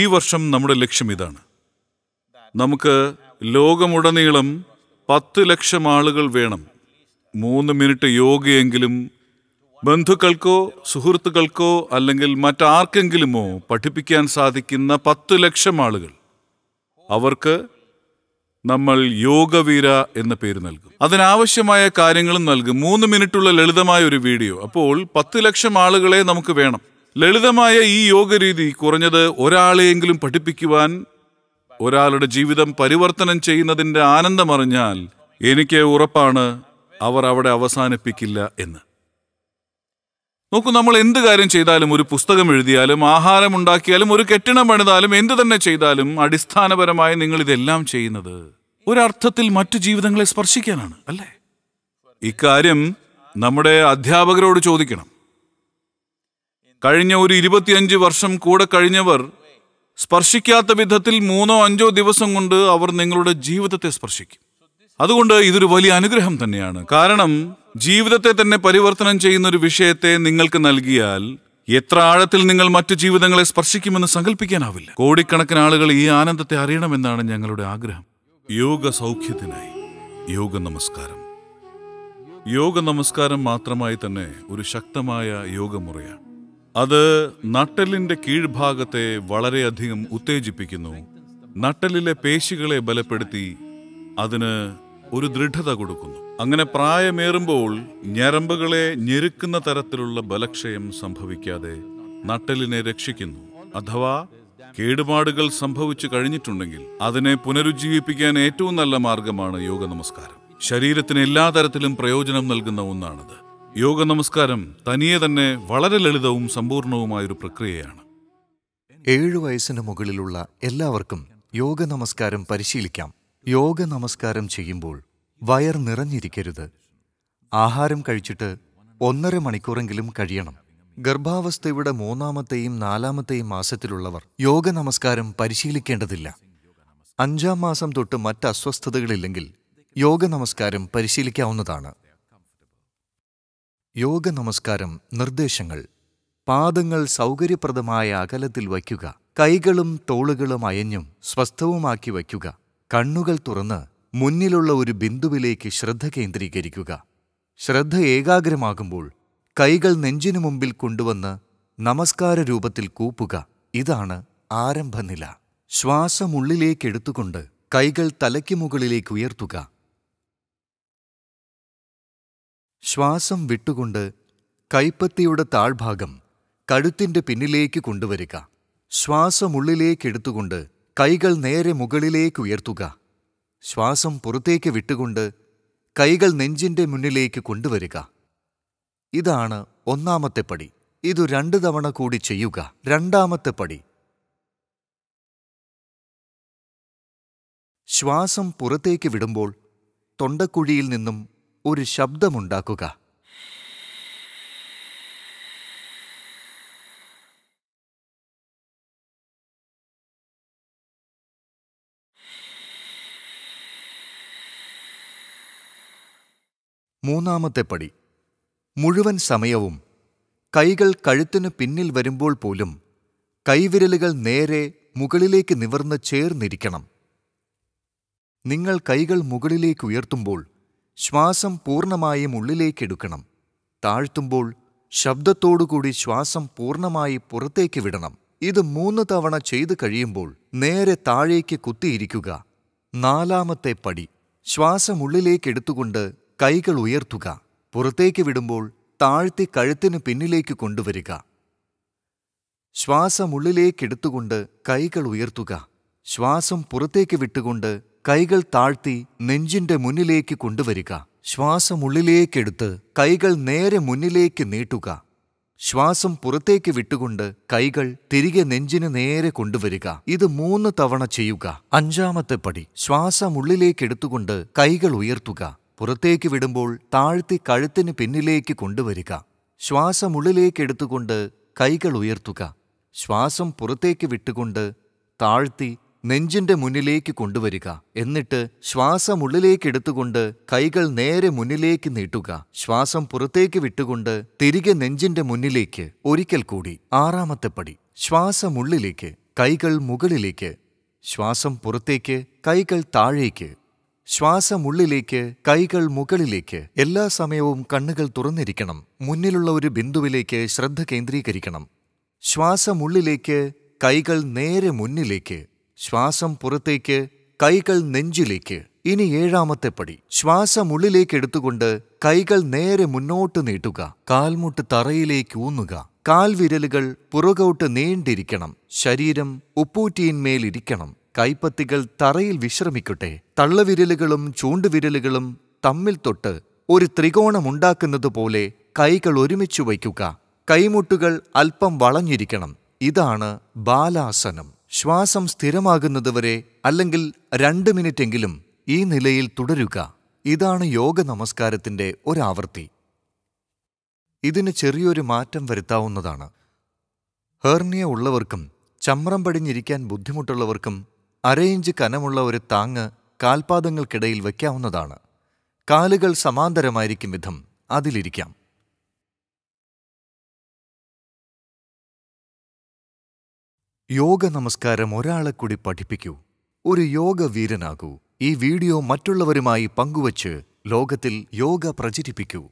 ഈ വർഷം നമ്മുടെ ലക്ഷ്യം ഇതാണ് നമുക്ക് ലോകമുടനീളം പത്ത് ലക്ഷം ആളുകൾ വേണം മൂന്ന് മിനിറ്റ് യോഗയെങ്കിലും ബന്ധുക്കൾക്കോ സുഹൃത്തുക്കൾക്കോ അല്ലെങ്കിൽ മറ്റാർക്കെങ്കിലുമോ പഠിപ്പിക്കാൻ സാധിക്കുന്ന പത്ത് ലക്ഷം ആളുകൾ അവർക്ക് നമ്മൾ യോഗവീര എന്ന പേര് നൽകും അതിനാവശ്യമായ കാര്യങ്ങളും നൽകും മൂന്ന് മിനിറ്റുള്ള ലളിതമായ ഒരു വീഡിയോ അപ്പോൾ പത്ത് ലക്ഷം ആളുകളെ നമുക്ക് വേണം ലളിതമായ ഈ യോഗരീതി കുറഞ്ഞത് ഒരാളെയെങ്കിലും പഠിപ്പിക്കുവാൻ ഒരാളുടെ ജീവിതം പരിവർത്തനം ചെയ്യുന്നതിൻ്റെ ആനന്ദമറിഞ്ഞാൽ എനിക്ക് ഉറപ്പാണ് അവർ അവിടെ അവസാനിപ്പിക്കില്ല എന്ന് നോക്കൂ നമ്മൾ എന്ത് കാര്യം ചെയ്താലും ഒരു പുസ്തകം എഴുതിയാലും ആഹാരം ഉണ്ടാക്കിയാലും ഒരു കെട്ടിടം പണിതാലും എന്ത് തന്നെ ചെയ്താലും അടിസ്ഥാനപരമായി നിങ്ങൾ ഇതെല്ലാം ചെയ്യുന്നത് ഒരർത്ഥത്തിൽ മറ്റു ജീവിതങ്ങളെ സ്പർശിക്കാനാണ് അല്ലേ ഇക്കാര്യം നമ്മുടെ അധ്യാപകരോട് ചോദിക്കണം കഴിഞ്ഞ ഒരു ഇരുപത്തിയഞ്ച് വർഷം കൂടെ കഴിഞ്ഞവർ സ്പർശിക്കാത്ത വിധത്തിൽ മൂന്നോ അഞ്ചോ ദിവസം കൊണ്ട് അവർ നിങ്ങളുടെ ജീവിതത്തെ സ്പർശിക്കും അതുകൊണ്ട് ഇതൊരു വലിയ അനുഗ്രഹം തന്നെയാണ് കാരണം ജീവിതത്തെ തന്നെ പരിവർത്തനം ചെയ്യുന്ന ഒരു വിഷയത്തെ നിങ്ങൾക്ക് നൽകിയാൽ എത്ര ആഴത്തിൽ നിങ്ങൾ മറ്റു ജീവിതങ്ങളെ സ്പർശിക്കുമെന്ന് സങ്കല്പിക്കാനാവില്ല കോടിക്കണക്കിന് ആളുകൾ ഈ ആനന്ദത്തെ അറിയണമെന്നാണ് ഞങ്ങളുടെ ആഗ്രഹം യോഗ സൗഖ്യത്തിനായി യോഗ നമസ്കാരം യോഗ നമസ്കാരം മാത്രമായി തന്നെ ഒരു ശക്തമായ യോഗമുറയാണ് അത് നട്ടലിന്റെ കീഴ്ഭാഗത്തെ വളരെയധികം ഉത്തേജിപ്പിക്കുന്നു നട്ടലിലെ പേശികളെ ബലപ്പെടുത്തി അതിന് ഒരു ദൃഢത കൊടുക്കുന്നു അങ്ങനെ പ്രായമേറുമ്പോൾ ഞരമ്പുകളെ ഞെരുക്കുന്ന തരത്തിലുള്ള ബലക്ഷയം സംഭവിക്കാതെ നട്ടലിനെ രക്ഷിക്കുന്നു അഥവാ കേടുപാടുകൾ സംഭവിച്ചു കഴിഞ്ഞിട്ടുണ്ടെങ്കിൽ അതിനെ പുനരുജ്ജീവിപ്പിക്കാൻ ഏറ്റവും നല്ല മാർഗമാണ് യോഗ നമസ്കാരം ശരീരത്തിന് എല്ലാ തരത്തിലും പ്രയോജനം നൽകുന്ന ഒന്നാണത് യോഗ നമസ്കാരം തനിയെ തന്നെ വളരെ ലളിതവും ഒരു പ്രക്രിയയാണ് ഏഴു വയസ്സിന് മുകളിലുള്ള എല്ലാവർക്കും യോഗ നമസ്കാരം പരിശീലിക്കാം യോഗ നമസ്കാരം ചെയ്യുമ്പോൾ വയർ നിറഞ്ഞിരിക്കരുത് ആഹാരം കഴിച്ചിട്ട് ഒന്നര മണിക്കൂറെങ്കിലും കഴിയണം ഗർഭാവസ്ഥയുടെ മൂന്നാമത്തെയും നാലാമത്തെയും മാസത്തിലുള്ളവർ യോഗ നമസ്കാരം പരിശീലിക്കേണ്ടതില്ല അഞ്ചാം മാസം തൊട്ട് മറ്റ് അസ്വസ്ഥതകളില്ലെങ്കിൽ യോഗ നമസ്കാരം പരിശീലിക്കാവുന്നതാണ് യോഗ നമസ്കാരം നിർദ്ദേശങ്ങൾ പാദങ്ങൾ സൗകര്യപ്രദമായ അകലത്തിൽ വയ്ക്കുക കൈകളും തോളുകളും അയഞ്ഞും സ്വസ്ഥവുമാക്കി വയ്ക്കുക കണ്ണുകൾ തുറന്ന് മുന്നിലുള്ള ഒരു ബിന്ദുവിലേക്ക് ശ്രദ്ധ കേന്ദ്രീകരിക്കുക ശ്രദ്ധ ഏകാഗ്രമാകുമ്പോൾ കൈകൾ നെഞ്ചിനു മുമ്പിൽ കൊണ്ടുവന്ന് നമസ്കാര രൂപത്തിൽ കൂപ്പുക ഇതാണ് ആരംഭനില ശ്വാസമുള്ളിലേക്കെടുത്തുകൊണ്ട് കൈകൾ തലയ്ക്ക് മുകളിലേക്ക് ഉയർത്തുക ശ്വാസം വിട്ടുകൊണ്ട് കൈപ്പത്തിയുടെ താഴ്ഭാഗം കഴുത്തിൻ്റെ പിന്നിലേക്ക് കൊണ്ടുവരിക ശ്വാസമുള്ളിലേക്കെടുത്തുകൊണ്ട് കൈകൾ നേരെ മുകളിലേക്ക് ഉയർത്തുക ശ്വാസം പുറത്തേക്ക് വിട്ടുകൊണ്ട് കൈകൾ നെഞ്ചിൻ്റെ മുന്നിലേക്ക് കൊണ്ടുവരിക ഇതാണ് ഒന്നാമത്തെ പടി ഇതു രണ്ടു തവണ കൂടി ചെയ്യുക രണ്ടാമത്തെ പടി ശ്വാസം പുറത്തേക്ക് വിടുമ്പോൾ തൊണ്ടക്കുഴിയിൽ നിന്നും ഒരു ശബ്ദമുണ്ടാക്കുക മൂന്നാമത്തെ പടി മുഴുവൻ സമയവും കൈകൾ കഴുത്തിനു പിന്നിൽ വരുമ്പോൾ പോലും കൈവിരലുകൾ നേരെ മുകളിലേക്ക് നിവർന്ന് ചേർന്നിരിക്കണം നിങ്ങൾ കൈകൾ മുകളിലേക്ക് ഉയർത്തുമ്പോൾ ശ്വാസം പൂർണ്ണമായും ഉള്ളിലേക്കെടുക്കണം താഴ്ത്തുമ്പോൾ ശബ്ദത്തോടുകൂടി ശ്വാസം പൂർണ്ണമായി പുറത്തേക്ക് വിടണം ഇത് മൂന്ന് തവണ ചെയ്തു കഴിയുമ്പോൾ നേരെ താഴേക്ക് കുത്തിയിരിക്കുക നാലാമത്തെ പടി ശ്വാസം ഉള്ളിലേക്കെടുത്തുകൊണ്ട് കൈകൾ ഉയർത്തുക പുറത്തേക്ക് വിടുമ്പോൾ താഴ്ത്തി കഴുത്തിന് പിന്നിലേക്ക് കൊണ്ടുവരിക ശ്വാസം ഉള്ളിലേക്കെടുത്തുകൊണ്ട് കൈകൾ ഉയർത്തുക ശ്വാസം പുറത്തേക്ക് വിട്ടുകൊണ്ട് കൈകൾ താഴ്ത്തി നെഞ്ചിന്റെ മുന്നിലേക്ക് കൊണ്ടുവരിക ശ്വാസം ഉള്ളിലേക്കെടുത്ത് കൈകൾ നേരെ മുന്നിലേക്ക് നീട്ടുക ശ്വാസം പുറത്തേക്ക് വിട്ടുകൊണ്ട് കൈകൾ തിരികെ നെഞ്ചിന് നേരെ കൊണ്ടുവരിക ഇത് മൂന്ന് തവണ ചെയ്യുക അഞ്ചാമത്തെ പടി ശ്വാസം ഉള്ളിലേക്കെടുത്തുകൊണ്ട് കൈകൾ ഉയർത്തുക പുറത്തേക്ക് വിടുമ്പോൾ താഴ്ത്തി കഴുത്തിന് പിന്നിലേക്ക് കൊണ്ടുവരിക ശ്വാസം ഉള്ളിലേക്കെടുത്തുകൊണ്ട് കൈകൾ ഉയർത്തുക ശ്വാസം പുറത്തേക്ക് വിട്ടുകൊണ്ട് താഴ്ത്തി നെഞ്ചിന്റെ മുന്നിലേക്ക് കൊണ്ടുവരിക എന്നിട്ട് ശ്വാസം ഉള്ളിലേക്കെടുത്തുകൊണ്ട് കൈകൾ നേരെ മുന്നിലേക്ക് നീട്ടുക ശ്വാസം പുറത്തേക്ക് വിട്ടുകൊണ്ട് തിരികെ നെഞ്ചിന്റെ മുന്നിലേക്ക് ഒരിക്കൽ കൂടി ആറാമത്തെ പടി ശ്വാസം ഉള്ളിലേക്ക് കൈകൾ മുകളിലേക്ക് ശ്വാസം പുറത്തേക്ക് കൈകൾ താഴേക്ക് ശ്വാസം ഉള്ളിലേക്ക് കൈകൾ മുകളിലേക്ക് എല്ലാ സമയവും കണ്ണുകൾ തുറന്നിരിക്കണം മുന്നിലുള്ള ഒരു ബിന്ദുവിലേക്ക് ശ്രദ്ധ കേന്ദ്രീകരിക്കണം ശ്വാസം ഉള്ളിലേക്ക് കൈകൾ നേരെ മുന്നിലേക്ക് ശ്വാസം പുറത്തേക്ക് കൈകൾ നെഞ്ചിലേക്ക് ഇനി ഏഴാമത്തെ പടി ശ്വാസം ഉള്ളിലേക്ക് എടുത്തുകൊണ്ട് കൈകൾ നേരെ മുന്നോട്ട് നീട്ടുക കാൽമുട്ട് തറയിലേക്ക് ഊന്നുക കാൽവിരലുകൾ പുറകോട്ട് നീണ്ടിരിക്കണം ശരീരം ഉപ്പൂറ്റിയിന്മേലിരിക്കണം കൈപ്പത്തികൾ തറയിൽ വിശ്രമിക്കട്ടെ തള്ളവിരലുകളും ചൂണ്ടുവിരലുകളും തമ്മിൽ തൊട്ട് ഒരു ത്രികോണമുണ്ടാക്കുന്നതുപോലെ കൈകൾ ഒരുമിച്ച് വയ്ക്കുക കൈമുട്ടുകൾ അല്പം വളഞ്ഞിരിക്കണം ഇതാണ് ബാലാസനം ശ്വാസം സ്ഥിരമാകുന്നതുവരെ അല്ലെങ്കിൽ രണ്ട് മിനിറ്റെങ്കിലും ഈ നിലയിൽ തുടരുക ഇതാണ് യോഗ നമസ്കാരത്തിന്റെ ഒരാവൃത്തി ഇതിന് ചെറിയൊരു മാറ്റം വരുത്താവുന്നതാണ് ഹേർണിയ ഉള്ളവർക്കും ചമ്രം പടിഞ്ഞിരിക്കാൻ ബുദ്ധിമുട്ടുള്ളവർക്കും അരയിഞ്ച് കനമുള്ള ഒരു താങ്ങ് കാൽപാദങ്ങൾക്കിടയിൽ വയ്ക്കാവുന്നതാണ് കാലുകൾ സമാന്തരമായിരിക്കും വിധം അതിലിരിക്കാം യോഗ നമസ്കാരം ഒരാളെ കൂടി പഠിപ്പിക്കൂ ഒരു യോഗ വീരനാകൂ ഈ വീഡിയോ മറ്റുള്ളവരുമായി പങ്കുവച്ച് ലോകത്തിൽ യോഗ പ്രചരിപ്പിക്കൂ